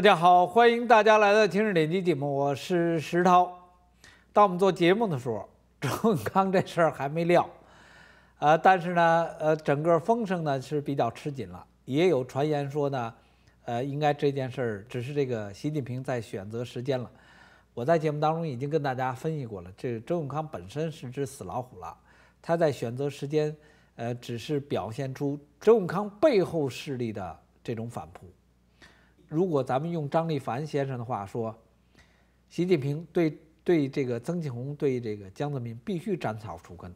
大家好，欢迎大家来到今日点击节目，我是石涛。当我们做节目的时候，周永康这事儿还没料呃，但是呢，呃，整个风声呢是比较吃紧了，也有传言说呢，呃，应该这件事儿只是这个习近平在选择时间了。我在节目当中已经跟大家分析过了，这周永康本身是只死老虎了，他在选择时间，呃，只是表现出周永康背后势力的这种反扑。如果咱们用张立凡先生的话说，习近平对对这个曾庆红、对这个江泽民必须斩草除根，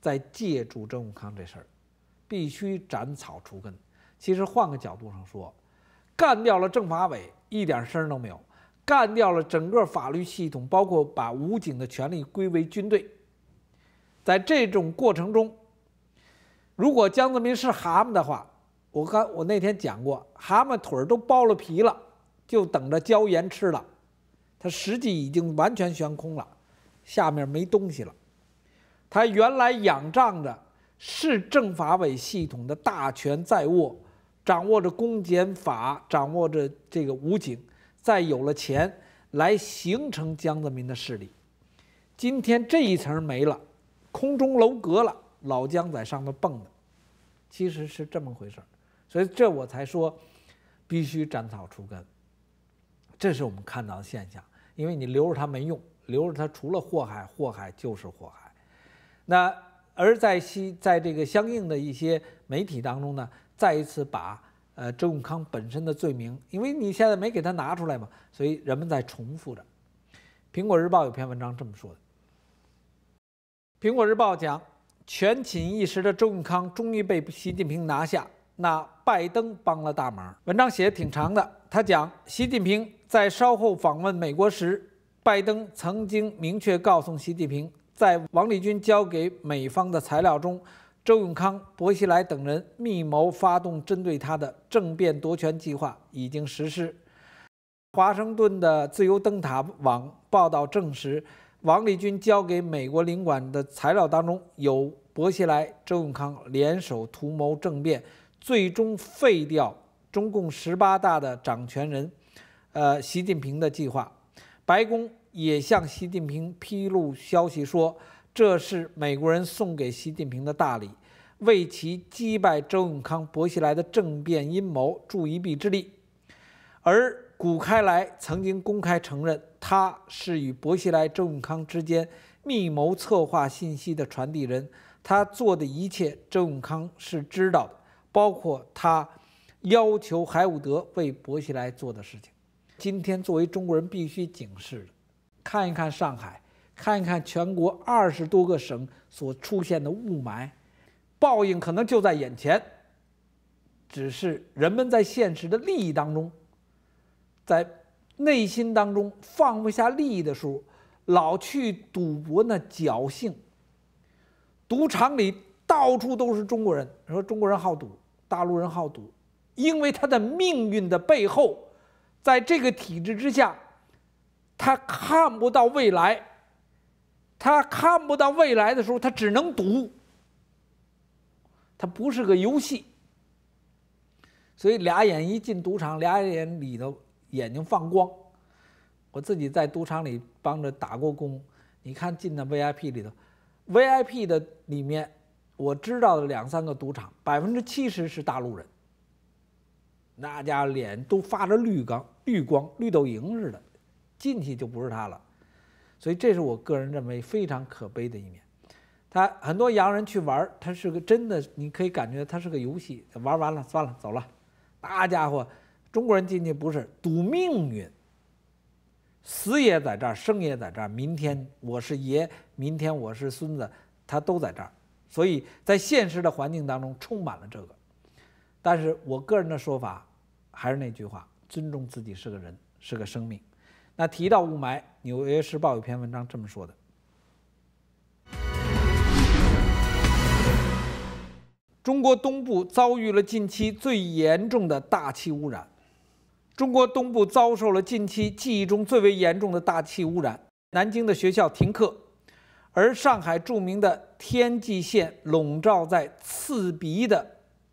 在借助郑武康这事儿，必须斩草除根。其实换个角度上说，干掉了政法委一点声儿都没有，干掉了整个法律系统，包括把武警的权力归为军队。在这种过程中，如果江泽民是蛤蟆的话，我刚我那天讲过，蛤蟆腿儿都剥了皮了，就等着椒盐吃了。他实际已经完全悬空了，下面没东西了。他原来仰仗着市政法委系统的大权在握，掌握着公检法，掌握着这个武警，再有了钱来形成江泽民的势力。今天这一层没了，空中楼阁了。老江在上面蹦的，其实是这么回事儿。所以这我才说，必须斩草除根。这是我们看到的现象，因为你留着它没用，留着它除了祸害，祸害就是祸害。那而在西在这个相应的一些媒体当中呢，再一次把呃周永康本身的罪名，因为你现在没给他拿出来嘛，所以人们在重复着。《苹果日报》有篇文章这么说的，《苹果日报》讲全寝一时的周永康终于被习近平拿下。那拜登帮了大忙。文章写得挺长的，他讲，习近平在稍后访问美国时，拜登曾经明确告诉习近平，在王立军交给美方的材料中，周永康、薄熙来等人密谋发动针对他的政变夺权计划已经实施。华盛顿的自由灯塔网报道证实，王立军交给美国领馆的材料当中有薄熙来、周永康联手图谋政变。最终废掉中共十八大的掌权人，呃，习近平的计划，白宫也向习近平披露消息说，这是美国人送给习近平的大礼，为其击败周永康、薄熙来的政变阴谋助一臂之力。而古开来曾经公开承认，他是与薄熙来、周永康之间密谋策划信息的传递人，他做的一切，周永康是知道的。包括他要求海伍德为薄熙来做的事情，今天作为中国人必须警示的，看一看上海，看一看全国二十多个省所出现的雾霾，报应可能就在眼前。只是人们在现实的利益当中，在内心当中放不下利益的时候，老去赌博那侥幸。赌场里到处都是中国人，说中国人好赌。大陆人好赌，因为他的命运的背后，在这个体制之下，他看不到未来，他看不到未来的时候，他只能赌。他不是个游戏，所以俩眼一进赌场，俩眼里头眼睛放光。我自己在赌场里帮着打过工，你看进的 VIP 里头，VIP 的里面。我知道的两三个赌场，百分之七十是大陆人。那家脸都发着绿光、绿光、绿豆蝇似的，进去就不是他了。所以这是我个人认为非常可悲的一面。他很多洋人去玩，他是个真的，你可以感觉他是个游戏，玩完了算了，走了。那家伙，中国人进去不是赌命运，死也在这儿，生也在这儿。明天我是爷，明天我是孙子，他都在这儿。所以在现实的环境当中充满了这个，但是我个人的说法还是那句话：尊重自己是个人，是个生命。那提到雾霾，《纽约时报》有篇文章这么说的：中国东部遭遇了近期最严重的大气污染，中国东部遭受了近期记忆中最为严重的大气污染，南京的学校停课。而上海著名的天际线笼罩在刺鼻的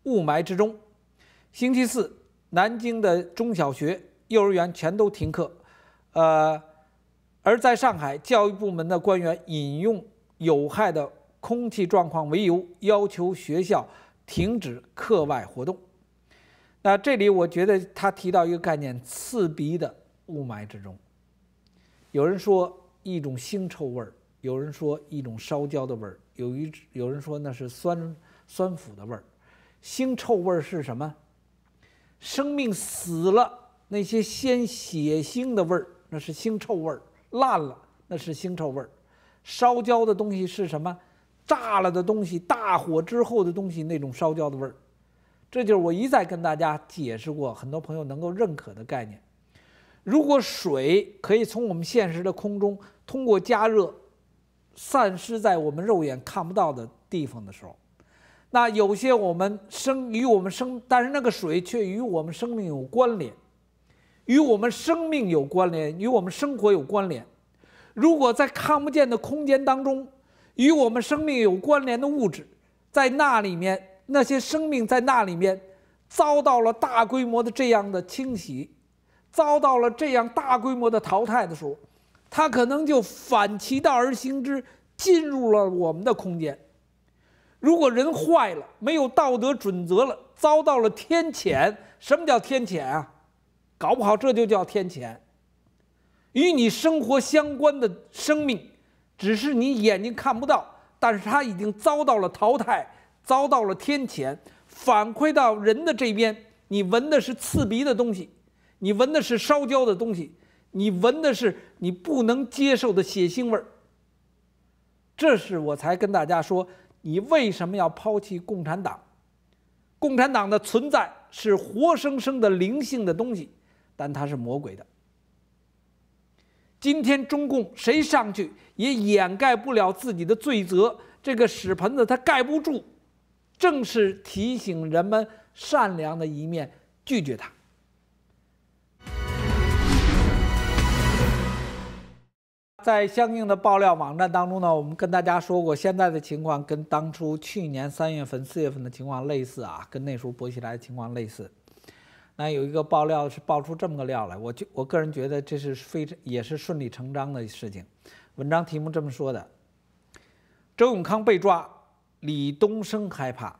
雾霾之中。星期四，南京的中小学、幼儿园全都停课。呃，而在上海，教育部门的官员引用有害的空气状况为由，要求学校停止课外活动。那这里，我觉得他提到一个概念：刺鼻的雾霾之中，有人说一种腥臭味儿。有人说一种烧焦的味儿，有一有人说那是酸酸腐的味儿，腥臭味儿是什么？生命死了，那些鲜血腥的味儿，那是腥臭味儿；烂了，那是腥臭味儿；烧焦的东西是什么？炸了的东西，大火之后的东西，那种烧焦的味儿。这就是我一再跟大家解释过，很多朋友能够认可的概念。如果水可以从我们现实的空中通过加热，散失在我们肉眼看不到的地方的时候，那有些我们生与我们生，但是那个水却与我们生命有关联，与我们生命有关联，与我们生活有关联。如果在看不见的空间当中，与我们生命有关联的物质，在那里面那些生命在那里面遭到了大规模的这样的清洗，遭到了这样大规模的淘汰的时候。他可能就反其道而行之，进入了我们的空间。如果人坏了，没有道德准则了，遭到了天谴。什么叫天谴啊？搞不好这就叫天谴。与你生活相关的生命，只是你眼睛看不到，但是它已经遭到了淘汰，遭到了天谴。反馈到人的这边，你闻的是刺鼻的东西，你闻的是烧焦的东西，你闻的是。你不能接受的血腥味儿。这是我才跟大家说，你为什么要抛弃共产党？共产党的存在是活生生的灵性的东西，但它是魔鬼的。今天中共谁上去也掩盖不了自己的罪责，这个屎盆子它盖不住，正是提醒人们善良的一面，拒绝它。在相应的爆料网站当中呢，我们跟大家说过，现在的情况跟当初去年三月份、四月份的情况类似啊，跟那时候薄熙来情况类似。那有一个爆料是爆出这么个料来，我就我个人觉得这是非常也是顺理成章的事情。文章题目这么说的：周永康被抓，李东升害怕。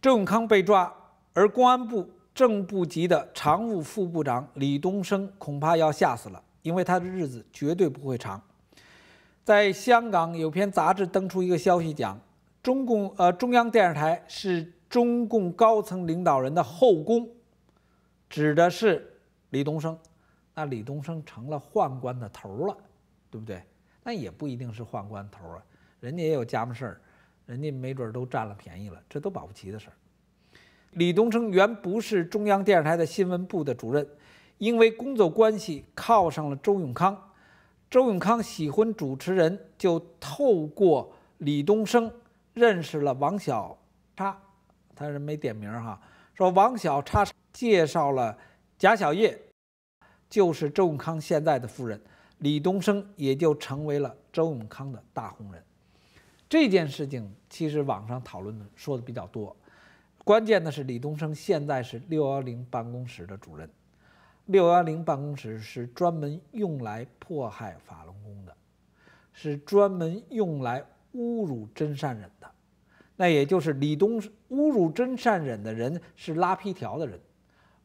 周永康被抓，而公安部正部级的常务副部长李东升恐怕要吓死了。因为他的日子绝对不会长。在香港有篇杂志登出一个消息，讲中共呃中央电视台是中共高层领导人的后宫，指的是李东升，那李东升成了宦官的头了，对不对？那也不一定是宦官头啊，人家也有家门事儿，人家没准都占了便宜了，这都保不齐的事儿。李东升原不是中央电视台的新闻部的主任。因为工作关系靠上了周永康，周永康喜欢主持人，就透过李东升认识了王小叉，他人没点名哈，说王小叉介绍了贾小叶，就是周永康现在的夫人，李东升也就成为了周永康的大红人。这件事情其实网上讨论的说的比较多，关键的是李东升现在是六幺零办公室的主任。六幺零办公室是专门用来迫害法轮功的，是专门用来侮辱真善忍的。那也就是李东侮辱真善忍的人是拉皮条的人，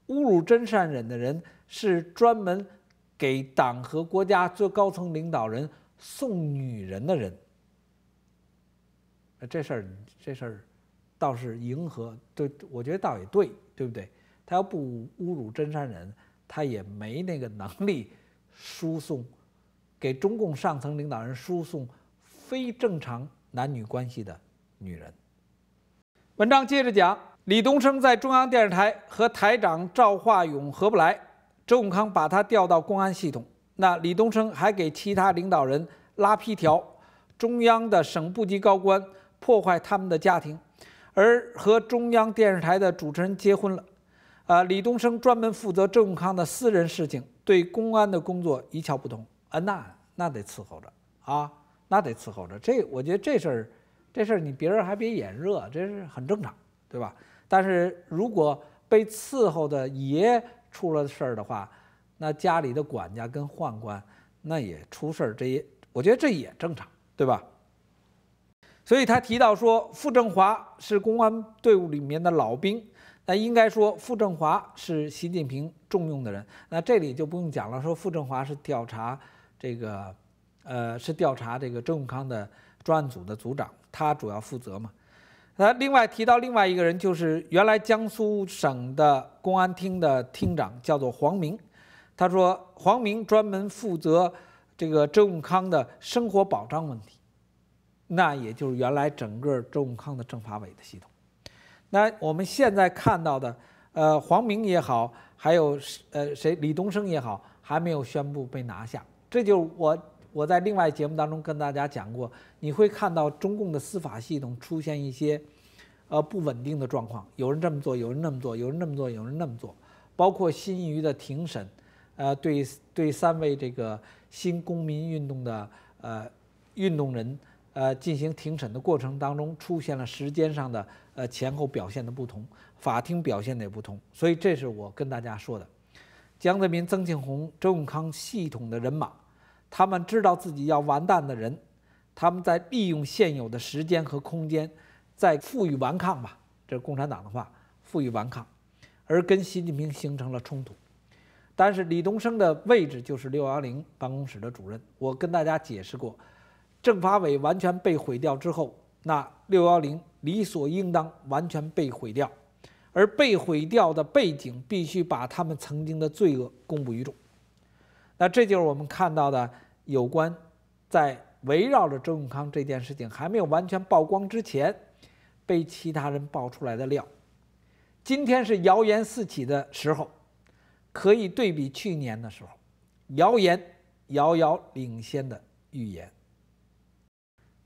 侮辱真善忍的人是专门给党和国家最高层领导人送女人的人。这事儿，这事儿倒是迎合，对，我觉得倒也对，对不对？他要不侮辱真善忍？他也没那个能力输送给中共上层领导人输送非正常男女关系的女人。文章接着讲，李东生在中央电视台和台长赵化勇合不来，周永康把他调到公安系统。那李东生还给其他领导人拉批条，中央的省部级高官破坏他们的家庭，而和中央电视台的主持人结婚了。呃，李东升专门负责郑永康的私人事情，对公安的工作一窍不通。呃，那那得伺候着啊，那得伺候着。这我觉得这事儿，这事儿你别人还别眼热，这是很正常，对吧？但是如果被伺候的爷出了事儿的话，那家里的管家跟宦官那也出事儿，这也我觉得这也正常，对吧？所以他提到说，傅政华是公安队伍里面的老兵。那应该说傅政华是习近平重用的人，那这里就不用讲了。说傅政华是调查这个，呃，是调查这个周永康的专案组的组长，他主要负责嘛。那另外提到另外一个人，就是原来江苏省的公安厅的厅长，叫做黄明。他说黄明专门负责这个周永康的生活保障问题，那也就是原来整个周永康的政法委的系统。那我们现在看到的，呃，黄明也好，还有呃谁李东升也好，还没有宣布被拿下。这就是我我在另外节目当中跟大家讲过，你会看到中共的司法系统出现一些呃不稳定的状况，有人这么做，有人那么做，有人那么做，有人那么做，包括新余的庭审，呃，对对三位这个新公民运动的呃运动人。呃，进行庭审的过程当中，出现了时间上的呃前后表现的不同，法庭表现也不同，所以这是我跟大家说的。江泽民、曾庆红、周永康系统的人马，他们知道自己要完蛋的人，他们在利用现有的时间和空间，在负隅顽抗吧，这是共产党的话，负隅顽抗，而跟习近平形成了冲突。但是李东生的位置就是六幺零办公室的主任，我跟大家解释过。政法委完全被毁掉之后，那六幺零理所应当完全被毁掉，而被毁掉的背景必须把他们曾经的罪恶公布于众。那这就是我们看到的有关在围绕着周永康这件事情还没有完全曝光之前，被其他人爆出来的料。今天是谣言四起的时候，可以对比去年的时候，谣言遥遥领先的预言。